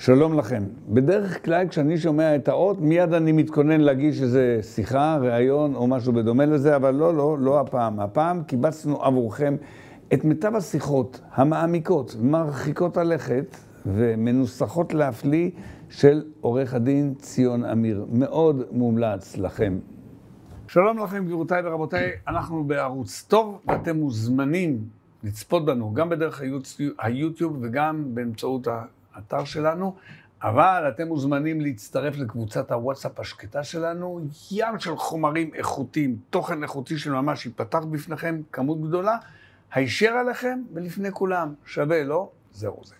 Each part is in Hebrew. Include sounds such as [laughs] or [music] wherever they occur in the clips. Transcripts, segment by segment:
שלום לכם. בדרך כלל כשאני שומע את האות, מיד אני מתכונן להגיש איזה שיחה, ראיון או משהו בדומה לזה, אבל לא, לא, לא הפעם. הפעם קיבצנו עבורכם את מיטב השיחות המעמיקות, מרחיקות הלכת ומנוסחות להפליא של עורך הדין ציון אמיר. מאוד מומלץ לכם. שלום לכם, גבירותיי ורבותיי, אנחנו בערוץ טוב, ואתם מוזמנים לצפות בנו גם בדרך היוטיוב וגם באמצעות ה... האתר שלנו, אבל אתם מוזמנים להצטרף לקבוצת הוואטסאפ השקטה שלנו, ים של חומרים איכותיים, תוכן איכותי של ממש ייפתח בפניכם, כמות גדולה, הישר עליכם ולפני כולם, שווה, לא? זהו זה.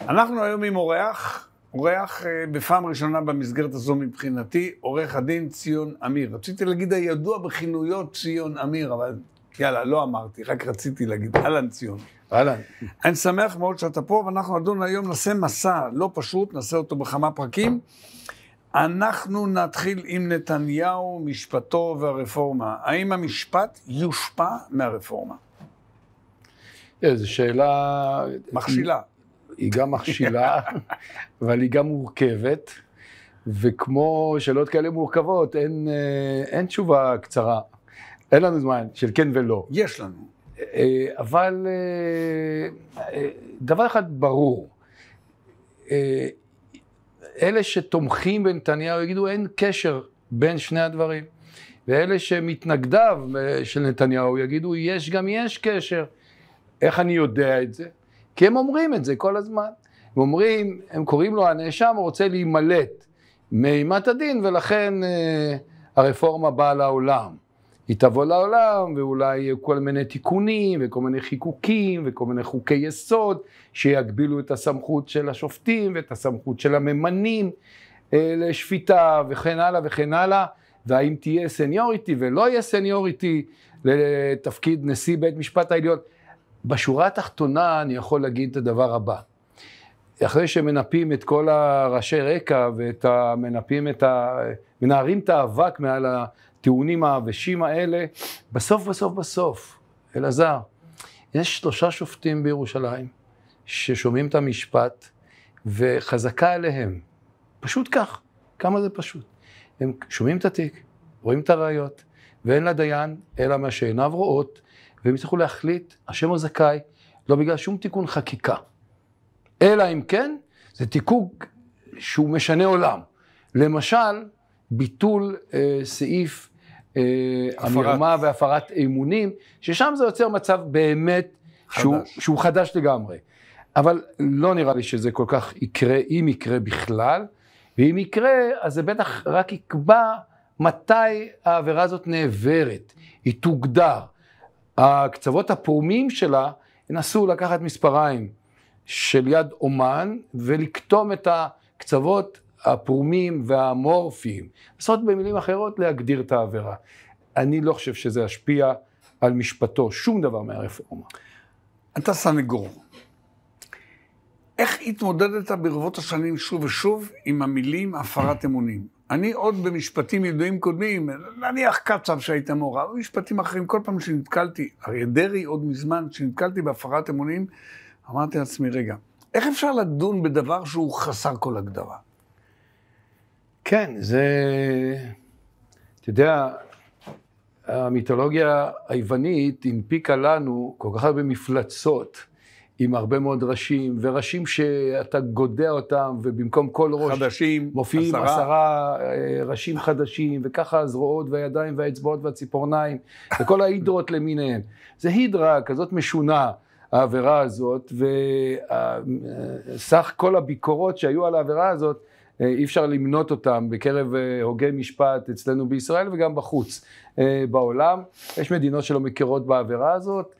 אנחנו היום עם אורח, אורח אה, בפעם ראשונה במסגרת הזו מבחינתי, עורך הדין ציון אמיר. רציתי להגיד הידוע בכינויות ציון אמיר, אבל יאללה, לא אמרתי, רק רציתי להגיד, אהלן ציון. אהלן. אני שמח מאוד שאתה פה, ואנחנו נדון היום, נעשה מסע לא פשוט, נעשה אותו בכמה פרקים. אנחנו נתחיל עם נתניהו, משפטו והרפורמה. האם המשפט יושפע מהרפורמה? איזו אה, שאלה... מכשילה. היא, היא גם מכשילה, [laughs] אבל היא גם מורכבת, וכמו שאלות כאלה מורכבות, אין, אה, אין תשובה קצרה. אין לנו זמן של כן ולא. יש לנו. אה, אבל אה, אה, דבר אחד ברור, אלה שתומכים בנתניהו יגידו אין קשר בין שני הדברים, ואלה שמתנגדיו של נתניהו יגידו יש גם יש קשר. איך אני יודע את זה? כי הם אומרים את זה כל הזמן. הם אומרים, הם קוראים לו הנאשם רוצה להימלט מאימת הדין ולכן הרפורמה באה לעולם. היא תבוא לעולם, ואולי יהיו כל מיני תיקונים, וכל מיני חיקוקים, וכל מיני חוקי יסוד, שיגבילו את הסמכות של השופטים, ואת הסמכות של הממנים אה, לשפיטה, וכן הלאה וכן הלאה, והאם תהיה סניוריטי ולא יהיה סניוריטי לתפקיד נשיא בית משפט העליון. בשורה התחתונה אני יכול להגיד את הדבר הבא. אחרי שמנפים את כל הראשי רקע ואת המנפים את ה... מנערים את האבק מעל הטיעונים העבשים האלה, בסוף בסוף בסוף, אלעזר, יש שלושה שופטים בירושלים ששומעים את המשפט וחזקה עליהם, פשוט כך, כמה זה פשוט. הם שומעים את התיק, רואים את הראיות, ואין לדיין אלא מה שעיניו רואות, והם יצטרכו להחליט, השם הזכאי, לא בגלל שום תיקון חקיקה. אלא אם כן, זה תיקון שהוא משנה עולם. למשל, ביטול אה, סעיף אה, המרמה והפרת אמונים, ששם זה יוצר מצב באמת חדש. שהוא, שהוא חדש לגמרי. אבל לא נראה לי שזה כל כך יקרה, אם יקרה בכלל, ואם יקרה, אז זה בטח רק יקבע מתי העבירה הזאת נעברת, היא תוגדר. הקצוות הפרומים שלה ינסו לקחת מספריים של יד אומן ולקטום את הקצוות הפרומים והאמורפיים. זאת במילים אחרות להגדיר את העבירה. אני לא חושב שזה ישפיע על משפטו, שום דבר מהרפורמה. אתה סנגור. איך התמודדת ברבות השנים שוב ושוב עם המילים הפרת אמונים? אני עוד במשפטים ידועים קודמים, נניח קצב שהיית מורה, במשפטים אחרים, כל פעם שנתקלתי, אריה דרעי עוד מזמן, שנתקלתי בהפרת אמונים, אמרתי לעצמי, רגע, איך אפשר לדון בדבר שהוא חסר כל הגדרה? כן, זה... אתה יודע, המיתולוגיה היוונית הנפיקה לנו כל כך הרבה מפלצות. עם הרבה מאוד ראשים, וראשים שאתה גודע אותם, ובמקום כל ראש... חדשים, מופיעים עשרה. עשרה אה, ראשים חדשים, וככה הזרועות והידיים והאצבעות והציפורניים, וכל ההידרות למיניהן. זה הידרה כזאת משונה, העבירה הזאת, וסך אה, כל הביקורות שהיו על העבירה הזאת, אה, אי אפשר למנות אותם בקרב אה, הוגי משפט אצלנו בישראל וגם בחוץ אה, בעולם. יש מדינות שלא מכירות בעבירה הזאת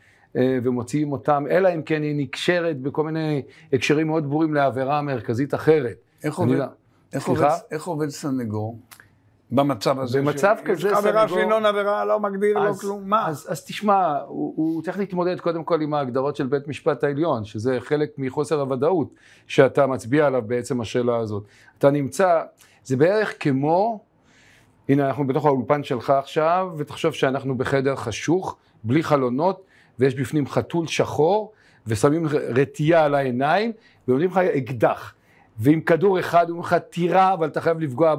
ומוציאים אותם, אלא אם כן היא נקשרת בכל מיני הקשרים מאוד ברורים לעבירה מרכזית אחרת. איך עובד, לא... איך, עובד, איך עובד סנגור? במצב הזה. במצב ש... כזה סנגור... עבירה שאינו עבירה, לא מגדיר, לא אז, לא כלום, מה? אז, אז תשמע, הוא, הוא צריך להתמודד קודם כל עם ההגדרות של בית משפט העליון, שזה חלק מחוסר הוודאות שאתה מצביע עליו בעצם השאלה הזאת. אתה נמצא, זה בערך כמו, הנה אנחנו בתוך האולפן שלך עכשיו, ותחשוב שאנחנו בחדר חשוך, בלי חלונות, ויש בפנים חתול שחור, ושמים רטייה על העיניים, ואומרים לך אקדח. ועם כדור אחד, אומרים לך, טירה, אבל אתה חייב לפגוע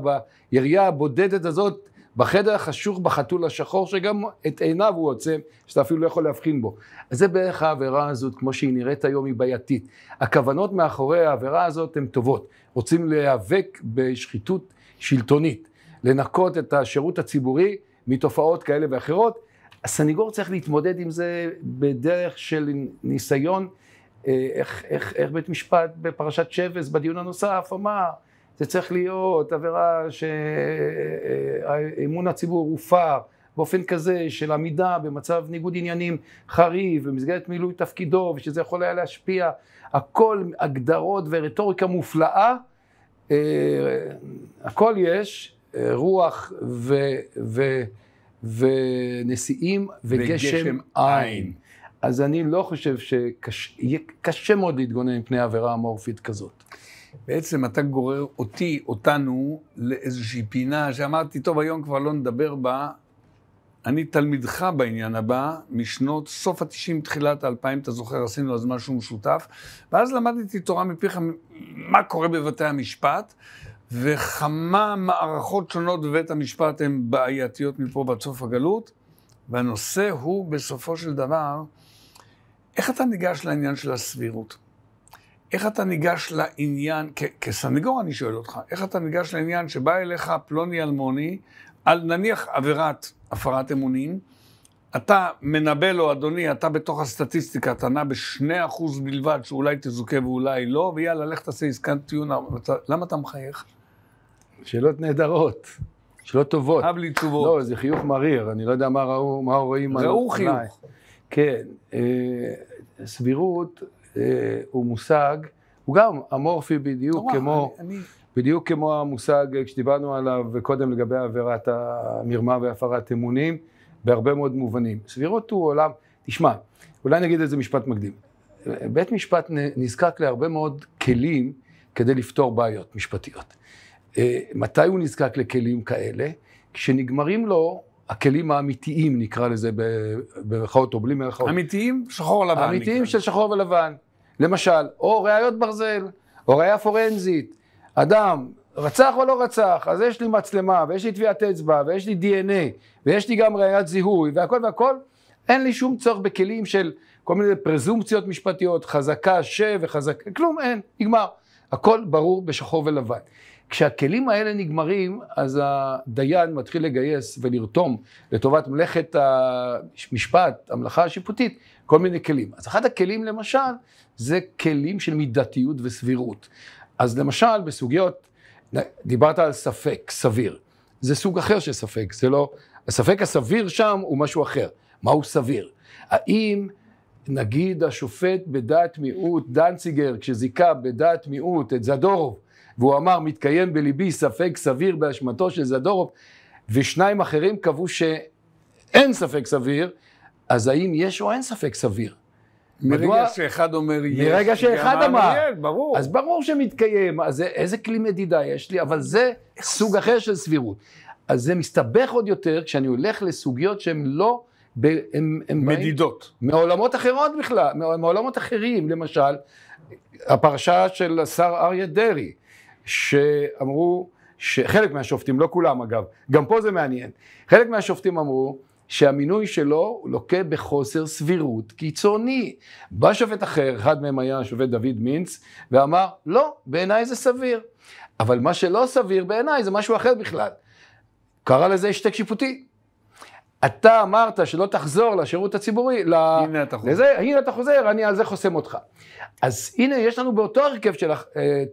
בירייה הבודדת הזאת, בחדר החשוך בחתול השחור, שגם את עיניו הוא עוצם, שאתה אפילו לא יכול להבחין בו. אז זה בערך העבירה הזאת, כמו שהיא נראית היום, היא בעייתית. הכוונות מאחורי העבירה הזאת הן טובות. רוצים להיאבק בשחיתות שלטונית, לנקות את השירות הציבורי מתופעות כאלה ואחרות. הסנגור צריך להתמודד עם זה בדרך של ניסיון אה, איך, איך, איך בית משפט בפרשת שבס בדיון הנוסף אמר זה צריך להיות עבירה שאמון הציבור הופר באופן כזה של עמידה במצב ניגוד עניינים חריב במסגרת מילוי תפקידו ושזה יכול היה להשפיע הכל הגדרות ורטוריקה מופלאה אה, הכל יש אה, רוח ו, ו, ונשיאים וגשם, וגשם עין. אז אני לא חושב שיהיה שקש... קשה מאוד להתגונן מפני עבירה אמורפית כזאת. בעצם אתה גורר אותי, אותנו, לאיזושהי פינה שאמרתי, טוב, היום כבר לא נדבר בה. אני תלמידך בעניין הבא, משנות סוף התשעים, תחילת האלפיים, אתה זוכר, עשינו אז משהו משותף. ואז למדתי תורה מפיך, מה קורה בבתי המשפט, וכמה מערכות שונות בבית המשפט הן בעייתיות מפה ועד סוף הגלות. והנושא הוא בסופו של דבר, איך אתה ניגש לעניין של הסבירות? איך אתה ניגש לעניין, כ- כסנגור אני שואל אותך, איך אתה ניגש לעניין שבא אליך פלוני אלמוני, על נניח עבירת הפרת אמונים, אתה מנבא לו, אדוני, אתה בתוך הסטטיסטיקה, אתה נע בשני אחוז בלבד, שאולי תזוכה ואולי לא, ויאללה, לך תעשה עסקת טיעון, למה אתה מחייך? שאלות נהדרות. שלא טובות. אהב לי תשובות. לא, זה חיוך מריר, אני לא יודע מה ראו, מה רואים. ראו חיוך. כן, אה, סבירות אה, הוא מושג, הוא גם אמורפי בדיוק כמו... בדיוק כמו המושג שדיברנו עליו קודם לגבי עבירת המרמה והפרת אמונים, בהרבה מאוד מובנים. סבירות הוא עולם, תשמע, אולי נגיד איזה משפט מקדים. בית משפט נזקק להרבה מאוד כלים כדי לפתור בעיות משפטיות. אה, מתי הוא נזקק לכלים כאלה? כשנגמרים לו הכלים האמיתיים, נקרא לזה במירכאות או בלי מירכאות. אמיתיים? שחור לבן. אמיתיים של שחור ולבן. למשל, או ראיות ברזל, או ראייה פורנזית. אדם רצח או לא רצח, אז יש לי מצלמה, ויש לי טביעת אצבע, ויש לי DNA, ויש לי גם ראיית זיהוי, והכל והכל. אין לי שום צורך בכלים של כל מיני פרזומציות משפטיות, חזקה, ש וחזקה, כלום, אין, נגמר. הכל ברור בשחור ולבן. כשהכלים האלה נגמרים, אז הדיין מתחיל לגייס ולרתום לטובת מלאכת המשפט, המלאכה השיפוטית, כל מיני כלים. אז אחד הכלים למשל, זה כלים של מידתיות וסבירות. אז למשל בסוגיות, דיברת על ספק סביר. זה סוג אחר של ספק, זה לא, הספק הסביר שם הוא משהו אחר. מהו סביר? האם נגיד השופט בדעת מיעוט, דנציגר, כשזיכה בדעת מיעוט את זדורוב, והוא אמר, מתקיים בליבי ספק סביר באשמתו של זדורוב, ושניים אחרים קבעו שאין ספק סביר, אז האם יש או אין ספק סביר? מרגע מדוע... שאחד אומר יש, מרגע שאחד אמר, אמר. יש, ברור. אז ברור שמתקיים, אז איזה כלי מדידה יש לי, אבל זה סוג אחר של סבירות. אז זה מסתבך עוד יותר כשאני הולך לסוגיות שהן לא... ב, הם, הם מדידות. באים, מעולמות אחרות בכלל, מעולמות אחרים, למשל, הפרשה של השר אריה דרעי, שאמרו, חלק מהשופטים, לא כולם אגב, גם פה זה מעניין, חלק מהשופטים אמרו שהמינוי שלו לוקה בחוסר סבירות קיצוני. בא שופט אחר, אחד מהם היה השופט דוד מינץ, ואמר, לא, בעיניי זה סביר. אבל מה שלא סביר בעיניי זה משהו אחר בכלל. קרא לזה השתק שיפוטי. אתה אמרת שלא תחזור לשירות הציבורי, ל... הנה אתה לזה, הנה אתה חוזר, אני על זה חוסם אותך. אז הנה, יש לנו באותו הרכב של אה,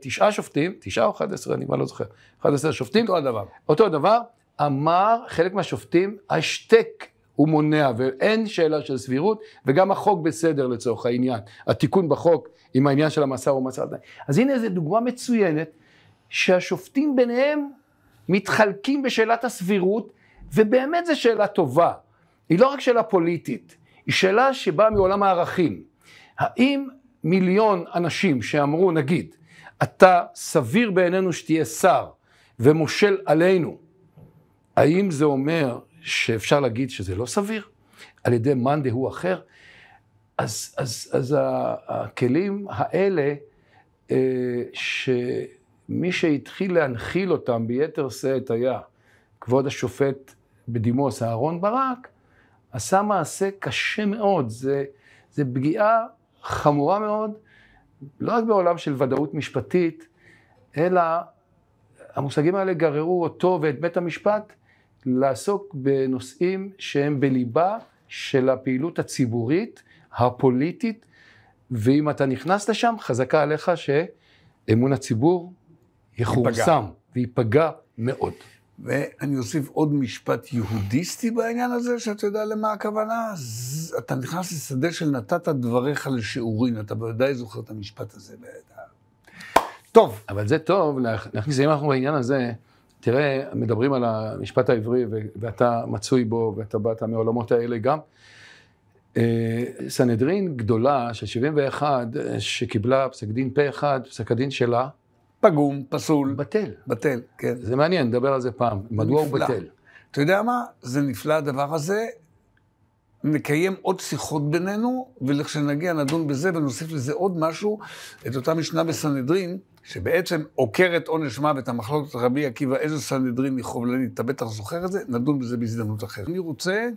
תשעה שופטים, תשעה או אחד עשרה, אני כבר לא זוכר, אחד עשרה שופטים. אותו הדבר. אותו הדבר, אמר חלק מהשופטים, השתק הוא מונע, ואין שאלה של סבירות, וגם החוק בסדר לצורך העניין, התיקון בחוק עם העניין של המאסר ומאסר על תנאי. אז הנה איזו דוגמה מצוינת, שהשופטים ביניהם מתחלקים בשאלת הסבירות, ובאמת זו שאלה טובה. היא לא רק שאלה פוליטית, היא שאלה שבאה מעולם הערכים. האם מיליון אנשים שאמרו, נגיד, אתה סביר בעינינו שתהיה שר ומושל עלינו, האם זה אומר שאפשר להגיד שזה לא סביר? על ידי מאן דהוא אחר? אז, אז, אז הכלים האלה, אה, שמי שהתחיל להנחיל אותם ביתר שאת היה כבוד השופט בדימוס אהרון ברק, עשה מעשה קשה מאוד, זה, זה פגיעה חמורה מאוד, לא רק בעולם של ודאות משפטית, אלא המושגים האלה גררו אותו ואת בית המשפט לעסוק בנושאים שהם בליבה של הפעילות הציבורית, הפוליטית, ואם אתה נכנס לשם, חזקה עליך שאמון הציבור יכורסם וייפגע מאוד. ואני אוסיף עוד משפט יהודיסטי בעניין הזה, שאתה יודע למה הכוונה? אתה נכנס לשדה של נתת דבריך לשיעורין, אתה בוודאי זוכר את המשפט הזה. טוב. אבל זה טוב, להכניס, אם אנחנו בעניין הזה, תראה, מדברים על המשפט העברי, ואתה מצוי בו, ואתה באת מעולמות האלה גם. אה, סנהדרין גדולה של 71, שקיבלה פסק דין פה אחד, פסק הדין שלה, פגום, פסול. בטל. בטל, כן. זה מעניין, נדבר על זה פעם. מדוע הוא בטל? אתה יודע מה? זה נפלא הדבר הזה. נקיים עוד שיחות בינינו, ולכשנגיע נדון בזה ונוסיף לזה עוד משהו, את אותה משנה בסנהדרין, שבעצם עוקרת עונש מוות, המחלוקת רבי עקיבא, איזה סנהדרין היא חובלנית, אתה בטח זוכר את זה, נדון בזה בהזדמנות אחרת. אני רוצה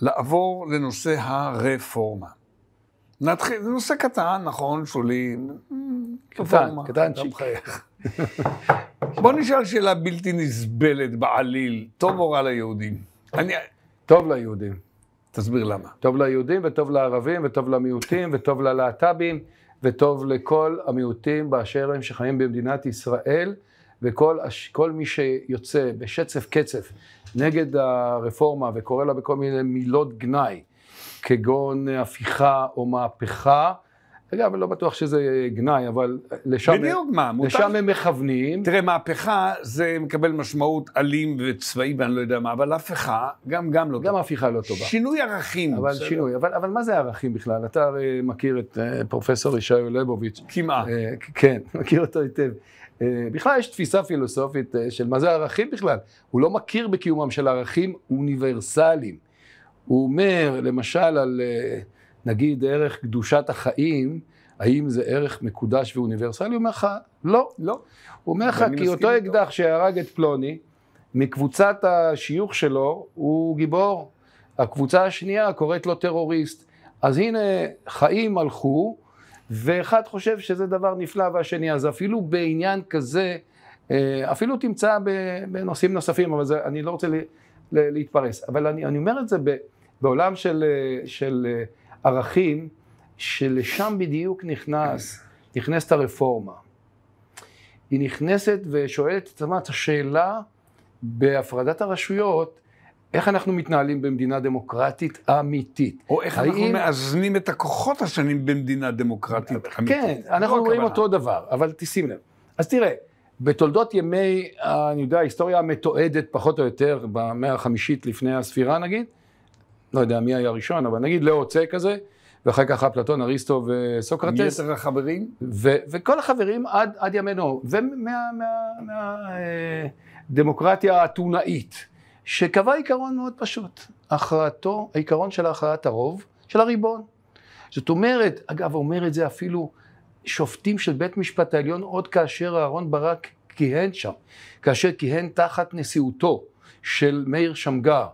לעבור לנושא הרפורמה. נתחיל, זה נושא קטן, נכון, שולי. קטן, קטנצ'יק. לא [laughs] בוא נשאל שאלה בלתי נסבלת בעליל, טוב או רע ליהודים? אני... טוב ליהודים. תסביר למה. טוב ליהודים וטוב לערבים וטוב למיעוטים וטוב ללהט"בים וטוב לכל המיעוטים באשר הם שחיים במדינת ישראל וכל הש... מי שיוצא בשצף קצף נגד הרפורמה וקורא לה בכל מיני מילות גנאי כגון הפיכה או מהפכה. אגב, לא בטוח שזה גנאי, אבל לשם, בדיוק הם, מה, מותר... לשם הם מכוונים. תראה, מהפכה זה מקבל משמעות אלים וצבאי ואני לא יודע מה, אבל הפיכה גם, גם לא גם טובה. גם הפיכה לא טובה. שינוי ערכים. אבל בסדר. שינוי, אבל, אבל מה זה ערכים בכלל? אתה הרי אה, מכיר את אה, פרופסור ישעיהו ליבוביץ'. כמעט. אה, כן, [laughs] מכיר אותו היטב. בכלל יש תפיסה פילוסופית של מה זה ערכים בכלל. הוא לא מכיר בקיומם של ערכים אוניברסליים. הוא אומר, למשל, על אה, נגיד ערך קדושת החיים, האם זה ערך מקודש ואוניברסלי? הוא אומר לך, לא. לא. הוא אומר לך, כי אותו אקדח שהרג את פלוני, מקבוצת השיוך שלו, הוא גיבור. הקבוצה השנייה קוראת לו טרוריסט. אז הנה, חיים הלכו, ואחד חושב שזה דבר נפלא והשני, אז אפילו בעניין כזה, אה, אפילו תמצא בנושאים נוספים, אבל זה, אני לא רוצה להתפרס. אבל אני, אני אומר את זה בעולם של, אה, של אה, ערכים, שלשם בדיוק נכנס, נכנסת הרפורמה. היא נכנסת ושואלת את עצמה את השאלה בהפרדת הרשויות, איך אנחנו מתנהלים במדינה דמוקרטית אמיתית. או איך האם... אנחנו מאזנים את הכוחות השונים במדינה דמוקרטית כן, אמיתית. כן, אנחנו לא רואים אותו דבר, אבל תשים לב. אז תראה, בתולדות ימי, אה, אני יודע, ההיסטוריה המתועדת פחות או יותר, במאה החמישית לפני הספירה נגיד, לא יודע מי היה הראשון, אבל נגיד לאו-צה כזה, ואחר כך אפלטון, אריסטו וסוקרטס. יתר החברים. ו- וכל החברים עד, עד ימינו, ומהדמוקרטיה מה, מה, האתונאית, אה, שקבע עיקרון מאוד פשוט, הכרעתו, העיקרון של הכרעת הרוב, של הריבון. זאת אומרת, אגב, אומר את זה אפילו שופטים של בית משפט העליון עוד כאשר אהרן ברק כיהן שם, כאשר כיהן תחת נשיאותו של מאיר שמגר,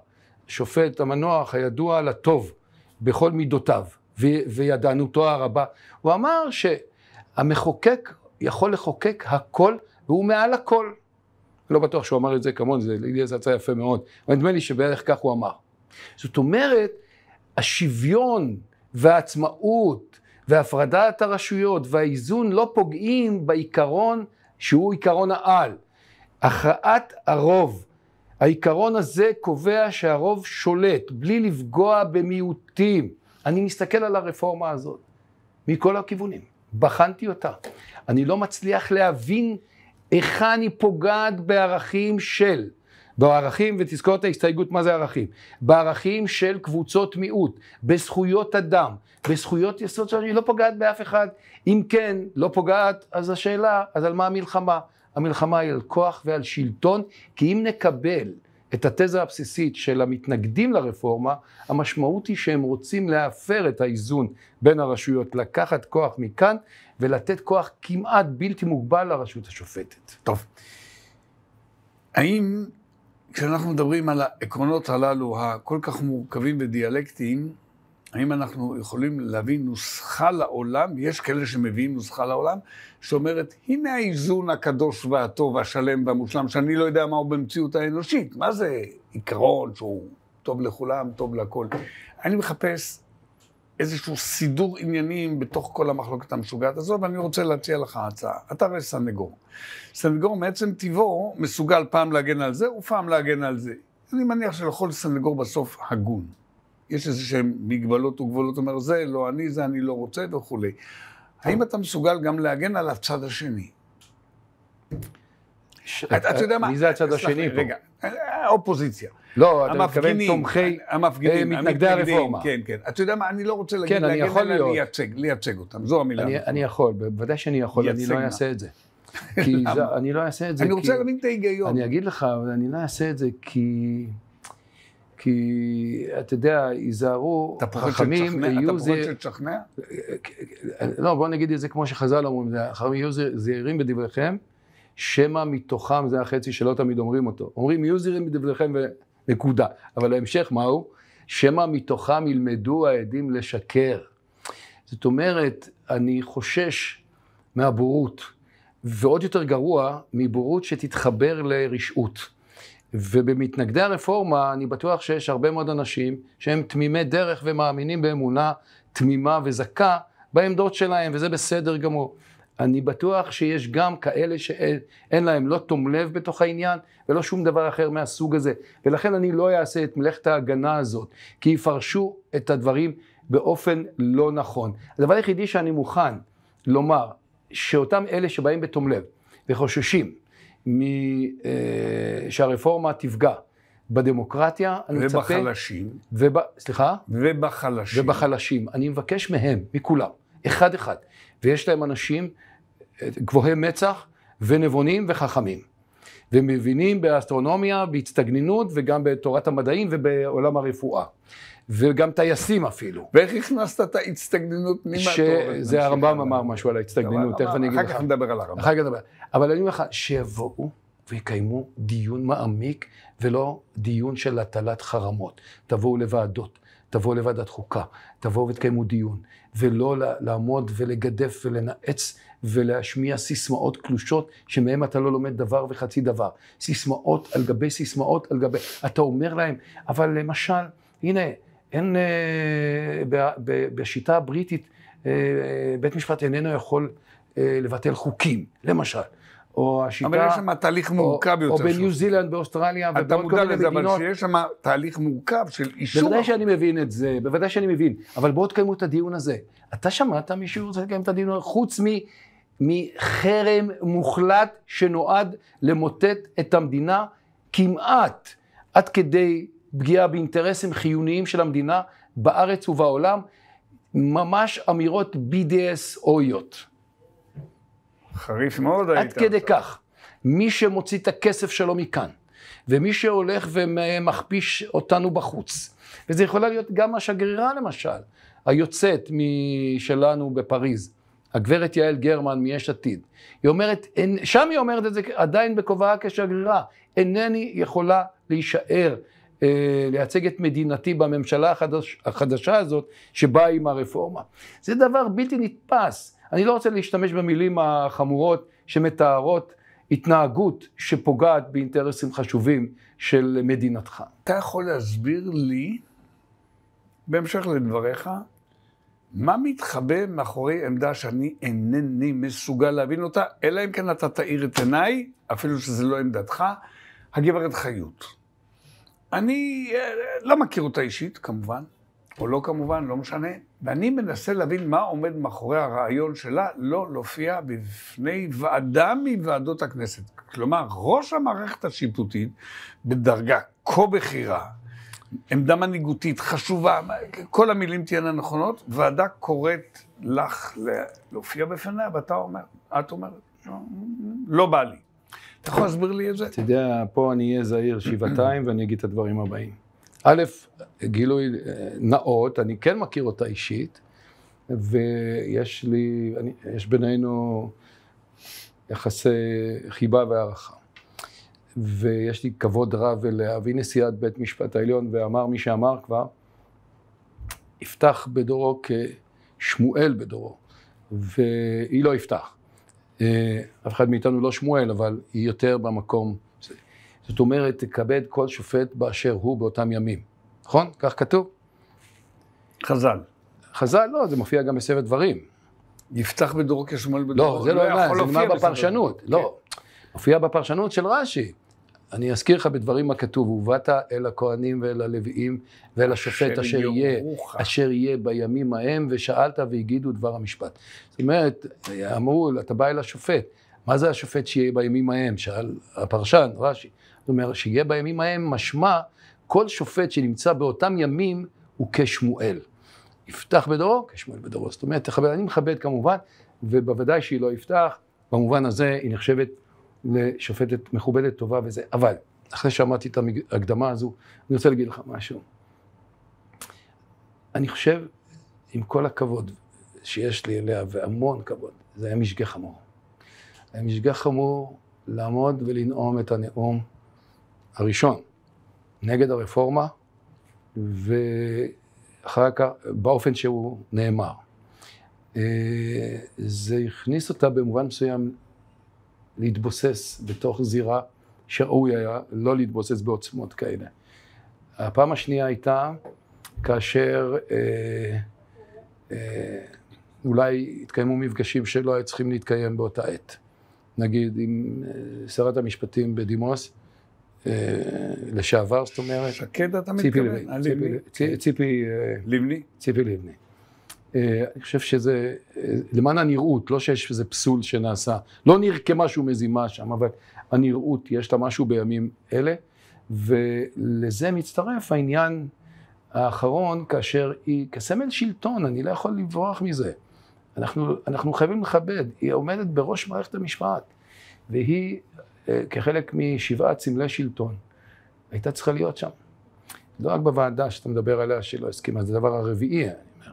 שופט המנוח הידוע לטוב בכל מידותיו וידענותו הרבה, הוא אמר שהמחוקק יכול לחוקק הכל והוא מעל הכל. לא בטוח שהוא אמר את זה כמוני, זה לי זה יצא יפה מאוד, אבל נדמה לי שבערך כך הוא אמר. זאת אומרת, השוויון והעצמאות והפרדת הרשויות והאיזון לא פוגעים בעיקרון שהוא עיקרון העל. הכרעת הרוב. העיקרון הזה קובע שהרוב שולט בלי לפגוע במיעוטים. אני מסתכל על הרפורמה הזאת מכל הכיוונים. בחנתי אותה. אני לא מצליח להבין היכן היא פוגעת בערכים של בערכים, ותזכור את ההסתייגות מה זה ערכים, בערכים של קבוצות מיעוט, בזכויות אדם, בזכויות יסוד שלנו, היא לא פוגעת באף אחד. אם כן, לא פוגעת, אז השאלה, אז על מה המלחמה? המלחמה היא על כוח ועל שלטון, כי אם נקבל את התזה הבסיסית של המתנגדים לרפורמה, המשמעות היא שהם רוצים להפר את האיזון בין הרשויות, לקחת כוח מכאן ולתת כוח כמעט בלתי מוגבל לרשות השופטת. טוב. האם כשאנחנו מדברים על העקרונות הללו, הכל כך מורכבים ודיאלקטיים, האם אנחנו יכולים להביא נוסחה לעולם? יש כאלה שמביאים נוסחה לעולם, שאומרת, הנה האיזון הקדוש והטוב והשלם והמושלם, שאני לא יודע מה הוא במציאות האנושית. מה זה עיקרון שהוא טוב לכולם, טוב לכל? אני מחפש איזשהו סידור עניינים בתוך כל המחלוקת המשוגעת הזו, ואני רוצה להציע לך הצעה. אתה הרי סנגור. סנגור מעצם טבעו מסוגל פעם להגן על זה ופעם להגן על זה. אני מניח שלכל סנגור בסוף הגון. יש איזה שהם מגבלות וגבולות, אומר זה לא אני, זה אני לא רוצה וכולי. האם אתה מסוגל גם להגן על הצד השני? אתה, אתה יודע מה? מי זה הצד השני פה? רגע, האופוזיציה. אה, אה, לא, אתה מתכוון תומכי, אה, המפגינים, אה, מתנגדי הרפורמה. כן, כן. אתה יודע מה, אני לא רוצה להגיד, כן, אני יכול להיות. לייצג, לייצג אותם, זו המילה. אני, אני יכול, בוודאי שאני יכול, אני לא אעשה את זה. [laughs] כי זה, אני לא אעשה את זה. אני רוצה להבין את ההיגיון. אני אגיד לך, אבל אני לא אעשה את זה כי... כי אתה יודע, היזהרו, חכמים יהיו... אתה פוחד שתשכנע? לא, בוא נגיד את זה כמו שחז"ל אומרים, חכמים יהיו זהירים בדבריכם, שמא מתוכם זה החצי שלא תמיד אומרים אותו. אומרים, יהיו זהירים בדבריכם נקודה. אבל ההמשך מהו? שמא מתוכם ילמדו העדים לשקר. זאת אומרת, אני חושש מהבורות, ועוד יותר גרוע, מבורות שתתחבר לרשעות. ובמתנגדי הרפורמה, אני בטוח שיש הרבה מאוד אנשים שהם תמימי דרך ומאמינים באמונה תמימה וזכה בעמדות שלהם, וזה בסדר גמור. אני בטוח שיש גם כאלה שאין להם לא תום לב בתוך העניין ולא שום דבר אחר מהסוג הזה. ולכן אני לא אעשה את מלאכת ההגנה הזאת, כי יפרשו את הדברים באופן לא נכון. הדבר היחידי שאני מוכן לומר, שאותם אלה שבאים בתום לב וחוששים אה, שהרפורמה תפגע בדמוקרטיה, אני מצפה... ובחלשים. וב... סליחה? ובחלשים. ובחלשים. אני מבקש מהם, מכולם, אחד אחד, ויש להם אנשים גבוהי מצח ונבונים וחכמים. ומבינים באסטרונומיה, בהצטגננות וגם בתורת המדעים ובעולם הרפואה. וגם טייסים אפילו. ואיך הכנסת את ההצטגננות? שזה הרמב"ם אמר משהו על ההצטגננות, תכף אני אגיד לך. אחר כך נדבר על הרמב"ם. אחר כך נדבר. אבל אני אומר לך, שיבואו ויקיימו דיון מעמיק ולא דיון של הטלת חרמות. תבואו לוועדות, תבואו לוועדת חוקה, תבואו ותקיימו דיון, ולא לעמוד ולגדף ולנאץ ולהשמיע סיסמאות קלושות שמהן אתה לא לומד דבר וחצי דבר. סיסמאות על גבי סיסמאות על גבי... אתה אומר להם, אבל למשל, הנה, אין... אה, ב, ב, בשיטה הבריטית, אה, בית משפט איננו יכול אה, לבטל חוקים, למשל. או השיטה... אבל יש שם תהליך מורכב יותר. או בניו זילנד, באוסטרליה, ובעוד כל מיני מדינות. אתה מודע לזה, אבל שיש שם תהליך מורכב של אישור. בוודאי שאני מבין את זה, בוודאי שאני מבין. אבל בואו תקיימו את הדיון הזה. אתה שמעת מישהו רוצה לקיים את הדיון הזה, חוץ מחרם מוחלט שנועד למוטט את המדינה כמעט עד כדי פגיעה באינטרסים חיוניים של המדינה בארץ ובעולם, ממש אמירות BDS-אויות. חריף מאוד היית. עד כדי עכשיו. כך. מי שמוציא את הכסף שלו מכאן, ומי שהולך ומכפיש אותנו בחוץ, וזה יכולה להיות גם השגרירה למשל, היוצאת שלנו בפריז, הגברת יעל גרמן מיש עתיד, היא אומרת, שם היא אומרת את זה עדיין בכובעה כשגרירה, אינני יכולה להישאר, אה, לייצג את מדינתי בממשלה החדש, החדשה הזאת, שבאה עם הרפורמה. זה דבר בלתי נתפס. אני לא רוצה להשתמש במילים החמורות שמתארות התנהגות שפוגעת באינטרסים חשובים של מדינתך. אתה יכול להסביר לי, בהמשך לדבריך, מה מתחבא מאחורי עמדה שאני אינני מסוגל להבין אותה, אלא אם כן אתה תאיר את עיניי, אפילו שזה לא עמדתך, הגברת חיות. אני אה, לא מכיר אותה אישית, כמובן, או לא כמובן, לא משנה. ואני מנסה להבין מה עומד מאחורי הרעיון שלה לא להופיע בפני ועדה מוועדות הכנסת. כלומר, ראש המערכת השיפוטית, בדרגה כה בכירה, עמדה מנהיגותית חשובה, כל המילים תהיינה נכונות, ועדה קוראת לך להופיע בפניה, ואתה אומר, את אומרת, לא, לא בא לי. אתה יכול להסביר לי את זה? אתה יודע, פה אני אהיה זהיר שבעתיים ואני אגיד את הדברים הבאים. א', גילוי אה, נאות, אני כן מכיר אותה אישית, ויש לי, אני, יש בינינו יחסי חיבה והערכה. ויש לי כבוד רב אליה, והיא נשיאת בית משפט העליון, ואמר מי שאמר כבר, יפתח בדורו כשמואל בדורו, והיא לא יפתח. אה, אף אחד מאיתנו לא שמואל, אבל היא יותר במקום זאת אומרת, תכבד כל שופט באשר הוא באותם ימים. נכון? כך כתוב. חז"ל. חז"ל, לא, זה מופיע גם בספר דברים. יפתח בדורו כשמואל בדורו. לא, זה לא, לא זה נאמר בפרשנות. לא. כן. מופיע בפרשנות של רש"י. אני אזכיר לך בדברים הכתוב, ובאת אל הכהנים ואל הלוויים ואל השופט אשר יהיה, אשר יהיה בימים ההם, ושאלת והגידו דבר המשפט. זאת אומרת, אמרו, אתה בא אל השופט, מה זה השופט שיהיה בימים ההם? שאל הפרשן, רש"י. זאת אומרת, שיהיה בימים ההם משמע, כל שופט שנמצא באותם ימים הוא כשמואל. יפתח בדורו, כשמואל בדורו. זאת אומרת, תכבד, אני מכבד כמובן, ובוודאי שהיא לא יפתח, במובן הזה היא נחשבת לשופטת מכובדת טובה וזה. אבל, אחרי שאמרתי את ההקדמה הזו, אני רוצה להגיד לך משהו. אני חושב, עם כל הכבוד שיש לי אליה, והמון כבוד, זה היה משגה חמור. היה משגה חמור לעמוד ולנאום את הנאום. הראשון נגד הרפורמה, ואחר כך, באופן שהוא נאמר. אה, זה הכניס אותה במובן מסוים להתבוסס בתוך זירה שראוי היה לא להתבוסס בעוצמות כאלה. הפעם השנייה הייתה כאשר אה, אה, אולי התקיימו מפגשים שלא היו צריכים להתקיים באותה עת. נגיד עם אה, שרת המשפטים בדימוס, אה, לשעבר, זאת אומרת. שקד אתה מתכוון? אה, ציפי, אוקיי. ציפי אה, לבני. ציפי לבני. אני חושב שזה, למען הנראות, לא שיש איזה פסול שנעשה, לא נראה כמשהו מזימה שם, אבל הנראות, יש לה משהו בימים אלה, ולזה מצטרף העניין האחרון, כאשר היא כסמל שלטון, אני לא יכול לברוח מזה. אנחנו, אנחנו חייבים לכבד, היא עומדת בראש מערכת המשפט, והיא אה, כחלק משבעת סמלי שלטון. הייתה צריכה להיות שם. לא רק בוועדה שאתה מדבר עליה שהיא לא הסכימה, זה הדבר הרביעי, אני אומר.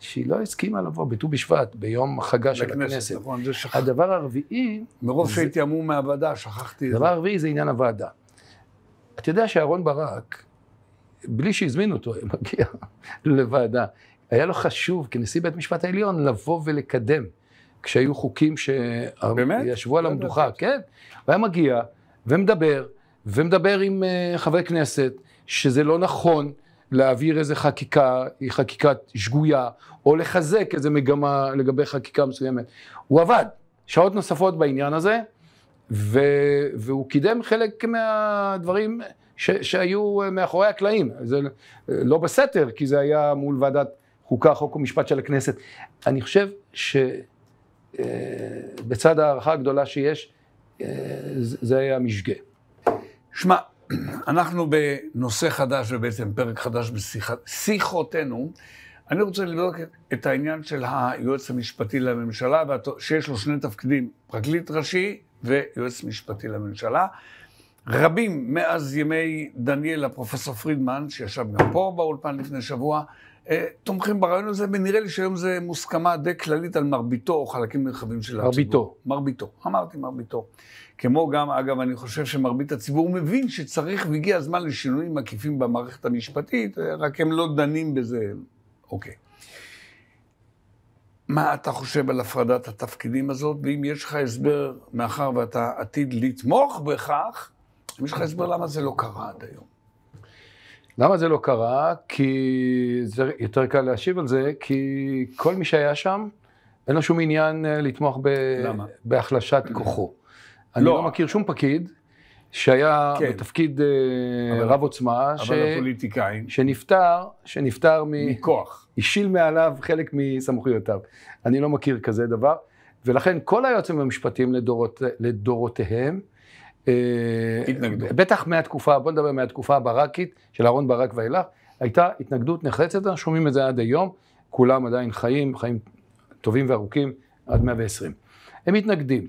שהיא לא הסכימה לבוא בט"ו בשבט, ביום חגה של הכנסת. נכון, זה שכח... הדבר הרביעי... מרוב זה... שהייתי עמום מהוועדה, שכחתי את זה. הדבר הרביעי זה עניין הוועדה. אתה יודע שאהרן ברק, בלי שהזמינו אותו, [laughs] מגיע לוועדה. היה לו חשוב כנשיא בית משפט העליון לבוא ולקדם כשהיו חוקים שישבו על לא המדוכה, כן, הוא היה מגיע ומדבר, ומדבר עם אה, חברי כנסת, שזה לא נכון להעביר איזה חקיקה, היא חקיקה שגויה, או לחזק איזה מגמה לגבי חקיקה מסוימת. הוא עבד שעות נוספות בעניין הזה, ו, והוא קידם חלק מהדברים ש, שהיו מאחורי הקלעים. זה לא בסתר, כי זה היה מול ועדת חוקה, חוק ומשפט של הכנסת. אני חושב ש... אה, בצד ההערכה הגדולה שיש, אה, זה היה משגה. שמע, [clears throat] אנחנו בנושא חדש ובעצם פרק חדש בשיחותינו. אני רוצה לבדוק את העניין של היועץ המשפטי לממשלה, שיש לו שני תפקידים, פרקליט ראשי ויועץ משפטי לממשלה. רבים מאז ימי דניאל, הפרופסור פרידמן, שישב גם פה באולפן לפני שבוע, אה, תומכים ברעיון הזה, ונראה לי שהיום זה מוסכמה די כללית על מרביתו, או חלקים נרחבים של מרביתו. הציבור. מרביתו. מרביתו, אמרתי מרביתו. כמו גם, אגב, אני חושב שמרבית הציבור מבין שצריך והגיע הזמן לשינויים עקיפים במערכת המשפטית, אה, רק הם לא דנים בזה. אוקיי. מה אתה חושב על הפרדת התפקידים הזאת, ואם יש לך הסבר, מאחר ואתה עתיד לתמוך בכך, אם יש לך הסבר למה זה לא קרה עד היום. למה זה לא קרה? כי זה יותר קל להשיב על זה, כי כל מי שהיה שם, אין לו שום עניין אה, לתמוך ב... בהחלשת כוחו. [clears throat] אני לא. לא מכיר שום פקיד שהיה כן. בתפקיד אה, אבל, רב עוצמה, אבל ש... הפוליטיקאים. שנפטר, שנפטר מ... מכוח. השיל מעליו חלק מסמכויותיו. אני לא מכיר כזה דבר, ולכן כל היועצים המשפטיים לדורות, לדורותיהם, אה, התנגדו. בטח מהתקופה, בוא נדבר מהתקופה הברקית, של אהרון ברק ואילך, הייתה התנגדות נחרצת, אנחנו שומעים את זה עד היום, כולם עדיין חיים, חיים טובים וארוכים עד 120. הם מתנגדים.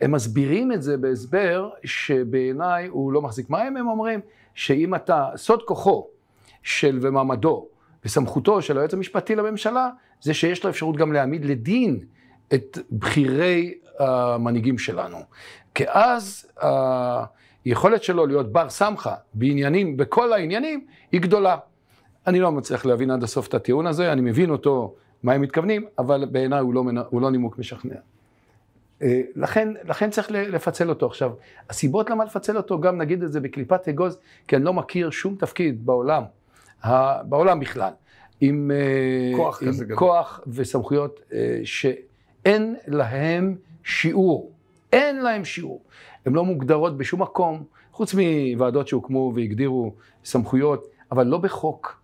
הם מסבירים את זה בהסבר שבעיניי הוא לא מחזיק מים, הם אומרים שאם אתה, סוד כוחו של ומעמדו וסמכותו של היועץ המשפטי לממשלה, זה שיש לו אפשרות גם להעמיד לדין את בכירי המנהיגים שלנו. כי אז אה, היכולת שלו להיות בר סמכה בעניינים, בכל העניינים, היא גדולה. אני לא מצליח להבין עד הסוף את הטיעון הזה, אני מבין אותו, מה הם מתכוונים, אבל בעיניי הוא, לא, הוא לא נימוק משכנע. אה, לכן, לכן צריך לפצל אותו. עכשיו, הסיבות למה לפצל אותו, גם נגיד את זה בקליפת אגוז, כי אני לא מכיר שום תפקיד בעולם, בעולם בכלל, עם אה, כוח, עם כוח וסמכויות שאין להם שיעור. אין להם שיעור. הן לא מוגדרות בשום מקום, חוץ מוועדות שהוקמו והגדירו סמכויות, אבל לא בחוק.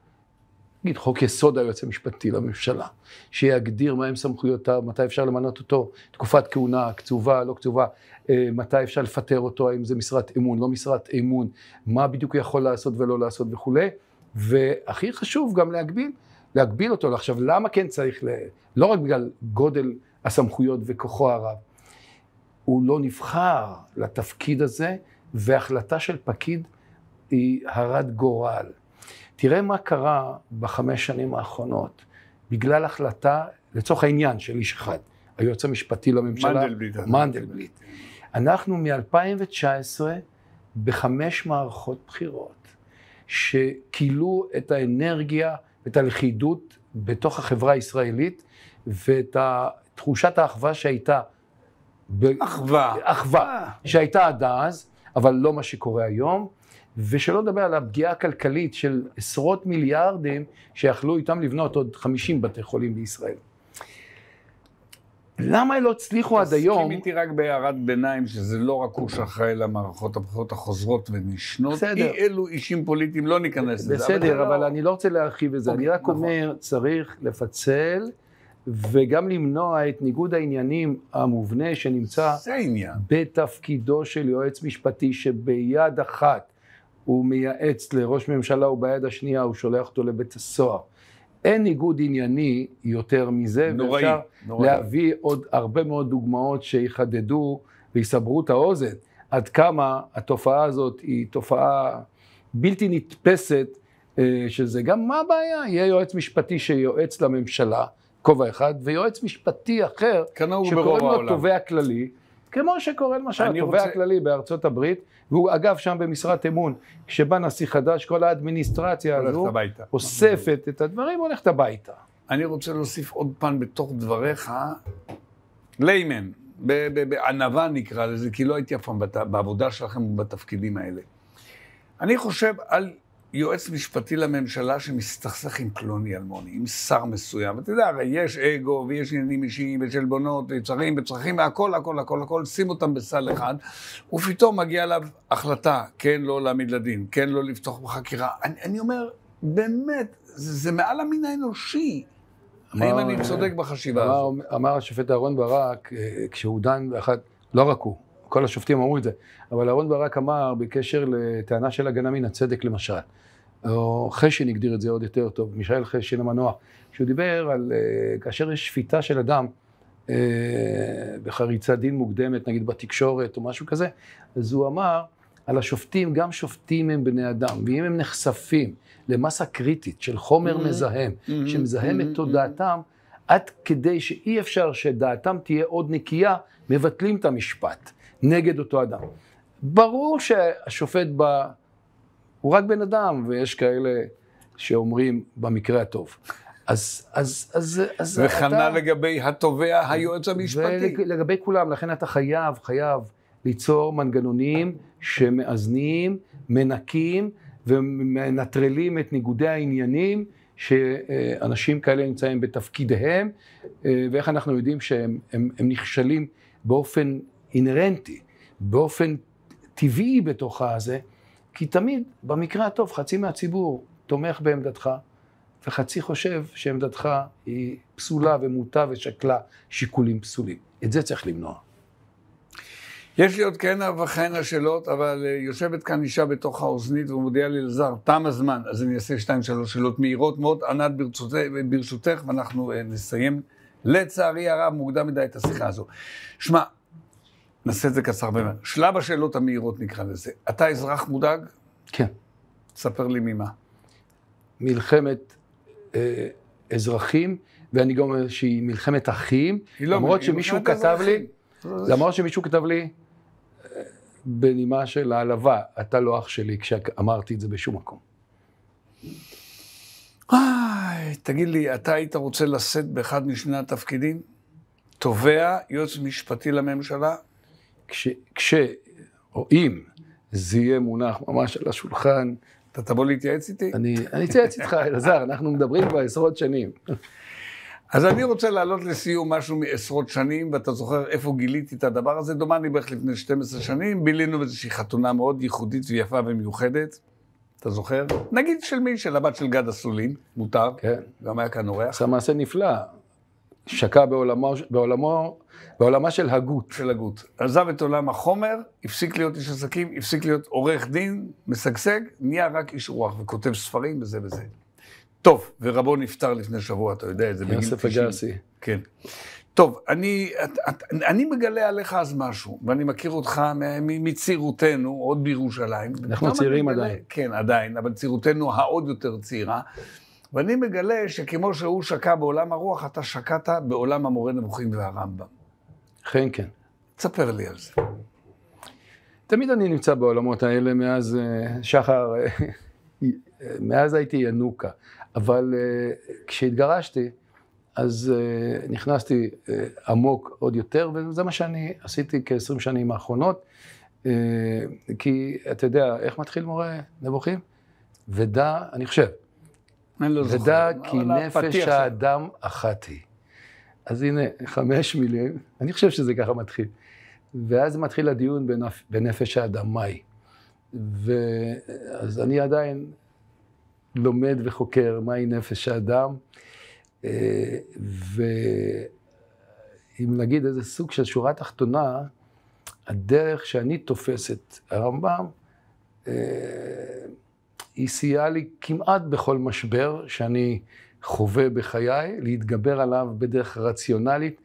נגיד חוק יסוד היועץ המשפטי לממשלה, שיגדיר מהם סמכויותיו, מתי אפשר למנות אותו, תקופת כהונה, קצובה, לא קצובה, אה, מתי אפשר לפטר אותו, האם זה משרת אמון, לא משרת אמון, מה בדיוק הוא יכול לעשות ולא לעשות וכולי, והכי חשוב גם להגביל, להגביל אותו. עכשיו למה כן צריך, ל... לא רק בגלל גודל הסמכויות וכוחו הרב, הוא לא נבחר לתפקיד הזה, והחלטה של פקיד היא הרת גורל. תראה מה קרה בחמש שנים האחרונות, בגלל החלטה, לצורך העניין של איש אחד, היועץ המשפטי לממשלה, מנדלבליט. מנדלבליט. אנחנו מ-2019 בחמש מערכות בחירות, שכילו את האנרגיה ואת הלכידות בתוך החברה הישראלית, ואת תחושת האחווה שהייתה ב- אחווה. אחווה, אה. שהייתה עד אז, אבל לא מה שקורה היום. ושלא לדבר על הפגיעה הכלכלית של עשרות מיליארדים שיכלו איתם לבנות עוד 50 בתי חולים בישראל. למה הם לא הצליחו עד היום... תסכים איתי רק בהערת ביניים, שזה לא רק הוא שאחראי למערכות הבחירות החוזרות ונשנות. בסדר. אי אלו אישים פוליטיים, לא ניכנס לזה. בסדר, לא- אבל, אבל לא... אני לא רוצה להרחיב את זה. אני רק נכון. אומר, צריך לפצל וגם למנוע את ניגוד העניינים המובנה שנמצא בתפקידו של יועץ משפטי שביד אחת הוא מייעץ לראש ממשלה וביד השנייה הוא שולח אותו לבית הסוהר. אין ניגוד ענייני יותר מזה, נוראי, ואפשר נוראי. להביא עוד הרבה מאוד דוגמאות שיחדדו ויסברו את האוזן עד כמה התופעה הזאת היא תופעה בלתי נתפסת, אה, שזה גם מה הבעיה, יהיה יועץ משפטי שיועץ לממשלה. כובע אחד, ויועץ משפטי אחר, שקוראים לו תובע כללי, כמו שקורה למשל תובע רוצה... כללי בארצות הברית, והוא אגב שם במשרת אמון, כשבא נשיא חדש, כל האדמיניסטרציה הזו אוספת את הדברים, הולכת הביתה. אני רוצה להוסיף עוד פן בתוך דבריך, ליימן, בענווה נקרא לזה, כי לא הייתי אף פעם בעבודה שלכם ובתפקידים האלה. אני חושב על יועץ משפטי לממשלה שמסתכסך עם פלוני אלמוני, עם שר מסוים. אתה יודע, הרי יש אגו ויש עניינים אישיים ושלבונות ויצרים וצרכים, והכל, הכל, הכל, הכל, שים אותם בסל אחד, ופתאום מגיעה אליו החלטה, כן, לא להעמיד לדין, כן, לא לפתוח בחקירה. אני, אני אומר, באמת, זה, זה מעל המין האנושי. אמר, האם אני צודק בחשיבה אמר, הזאת? אמר השופט אהרן ברק, אה, כשהוא דן באחת, לא רק הוא, כל השופטים אמרו את זה, אבל אהרן ברק אמר בקשר לטענה של הגנה מן הצדק למשל, או חשין הגדיר את זה עוד יותר טוב, מישאל חשין המנוח, שהוא דיבר על uh, כאשר יש שפיטה של אדם uh, אה, בחריצת דין מוקדמת, נגיד בתקשורת או משהו כזה, אז הוא אמר על השופטים, גם שופטים הם בני אדם, ואם הם נחשפים למסה קריטית של חומר mm-hmm. מזהם, mm-hmm. שמזהם mm-hmm. את תודעתם, עד כדי שאי אפשר שדעתם תהיה עוד נקייה, מבטלים את המשפט. נגד אותו אדם. ברור שהשופט בא, הוא רק בן אדם, ויש כאלה שאומרים במקרה הטוב. אז, אז, אז, אז אתה... וכנ"ל לגבי התובע, היועץ המשפטי. ולגבי כולם, לכן אתה חייב, חייב ליצור מנגנונים שמאזנים, מנקים ומנטרלים את ניגודי העניינים שאנשים כאלה נמצאים בתפקידיהם, אה, ואיך אנחנו יודעים שהם הם, הם נכשלים באופן אינהרנטי, באופן טבעי בתוך הזה, כי תמיד, במקרה הטוב, חצי מהציבור תומך בעמדתך, וחצי חושב שעמדתך היא פסולה ומוטה ושקלה שיקולים פסולים. את זה צריך למנוע. יש לי עוד כהנה וכהנה שאלות, אבל אה, יושבת כאן אישה בתוך האוזנית ומודיעה לי, לזר, תם הזמן, אז אני אעשה שתיים, שלוש שאלות מהירות מאוד. ענת, ברצותך, ברשותך, ואנחנו אה, נסיים, לצערי הרב, מוקדם מדי את השיחה הזו. שמע, נעשה את זה קצר. שלב השאלות המהירות נקרא לזה. אתה אזרח מודאג? כן. ספר לי ממה. מלחמת אה, אזרחים, ואני גם אומר שהיא מלחמת אחים, היא לא למרות שמישהו כתב לי, למרות שמישהו כתב לי, אה, בנימה של העלבה, אתה לא אח שלי, כשאמרתי את זה בשום מקום. أي, תגיד לי, אתה היית רוצה לשאת באחד משני התפקידים? תובע, יועץ משפטי לממשלה כש, כש או אם זה יהיה מונח ממש על השולחן, אתה תבוא להתייעץ איתי? אני אתייעץ איתך, [laughs] אלעזר, אנחנו מדברים כבר עשרות שנים. אז אני רוצה להעלות לסיום משהו מעשרות שנים, ואתה זוכר איפה גיליתי את הדבר הזה, דומני בערך לפני 12 שנים, בילינו איזושהי חתונה מאוד ייחודית ויפה ומיוחדת. אתה זוכר? נגיד של מי? של הבת של גד אסולין, מותר. כן. גם היה כאן אורח. עשה מעשה נפלא. שקע בעולמו, בעולמו, בעולמה של הגות. של הגות. עזב את עולם החומר, הפסיק להיות איש עסקים, הפסיק להיות עורך דין, משגשג, נהיה רק איש רוח וכותב ספרים וזה וזה. טוב, ורבו נפטר לפני שבוע, אתה יודע את זה, בגיל 90. יוסף אגסי. כן. טוב, אני, את, את, אני מגלה עליך אז משהו, ואני מכיר אותך מצעירותנו, עוד בירושלים. אנחנו צעירים עדיין. כן, עדיין, אבל צעירותנו העוד יותר צעירה. ואני מגלה שכמו שהוא שקע בעולם הרוח, אתה שקעת בעולם המורה נבוכים והרמב"ם. אכן כן. תספר לי על זה. תמיד אני נמצא בעולמות האלה מאז אה, שחר, אה, [laughs] מאז הייתי ינוקה. אבל אה, כשהתגרשתי, אז נכנסתי עמוק עוד יותר, וזה מה שאני עשיתי כ-20 שנים האחרונות. כי אתה יודע, איך מתחיל מורה נבוכים? ודע, אני חושב, אני לא זוכר. ודע כי נפש האדם אחת היא. אז הנה, חמש מילים, אני חושב שזה ככה מתחיל. ואז מתחיל הדיון בנפ... בנפש האדם, מהי? ואז אני עדיין לומד וחוקר מהי נפש האדם, אה, ואם נגיד איזה סוג של שורה תחתונה, הדרך שאני תופס את הרמב"ם, אה, היא סייעה לי כמעט בכל משבר שאני חווה בחיי, להתגבר עליו בדרך רציונלית,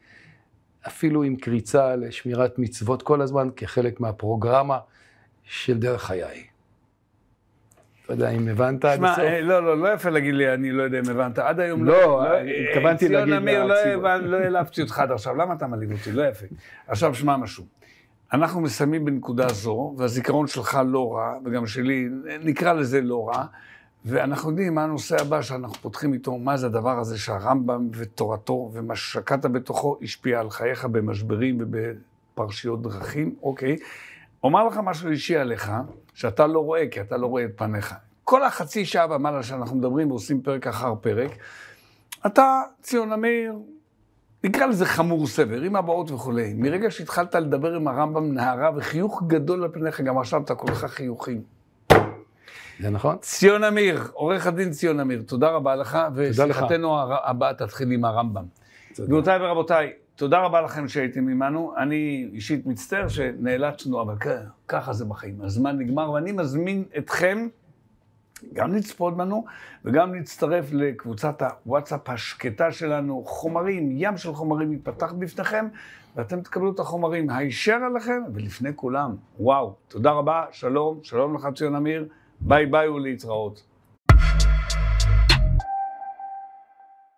אפילו עם קריצה לשמירת מצוות כל הזמן, כחלק מהפרוגרמה של דרך חיי. לא יודע אם הבנת שמה, עד הסוף. שמע, אה, לא, לא, לא יפה להגיד לי, אני לא יודע אם הבנת. עד היום לא... לא- אה, אה, התכוונתי לא, לא, להגיד... ציון אמיר, לא העלבתי אותך עד עכשיו, למה אתה מלהיב אותי? לא יפה. עכשיו, שמע משהו. אנחנו מסיימים בנקודה זו, והזיכרון שלך לא רע, וגם שלי, נקרא לזה לא רע, ואנחנו יודעים מה הנושא הבא שאנחנו פותחים איתו, מה זה הדבר הזה שהרמב"ם ותורתו ומה ששקעת בתוכו השפיע על חייך במשברים ובפרשיות דרכים, אוקיי. אומר לך משהו אישי עליך, שאתה לא רואה, כי אתה לא רואה את פניך. כל החצי שעה ומעלה שאנחנו מדברים ועושים פרק אחר פרק, אתה ציון אמיר, נקרא לזה חמור סבר, עם הבאות וכולי. מרגע שהתחלת לדבר עם הרמב"ם נהרה וחיוך גדול על פניך, גם עכשיו אתה כולך חיוכים. זה נכון. ציון אמיר, עורך הדין ציון אמיר, תודה רבה לך. לך. ושיחתנו הבאה תתחיל עם הרמב"ם. גבירותיי ורבותיי, תודה רבה לכם שהייתם עמנו. אני אישית מצטער שנאלצנו, אבל ככה זה בחיים. הזמן נגמר, ואני מזמין אתכם. גם לצפות בנו וגם להצטרף לקבוצת הוואטסאפ השקטה שלנו. חומרים, ים של חומרים ייפתח בפניכם, ואתם תקבלו את החומרים הישר עליכם ולפני כולם. וואו, תודה רבה, שלום, שלום לך ציון אמיר, ביי ביי ולהתראות.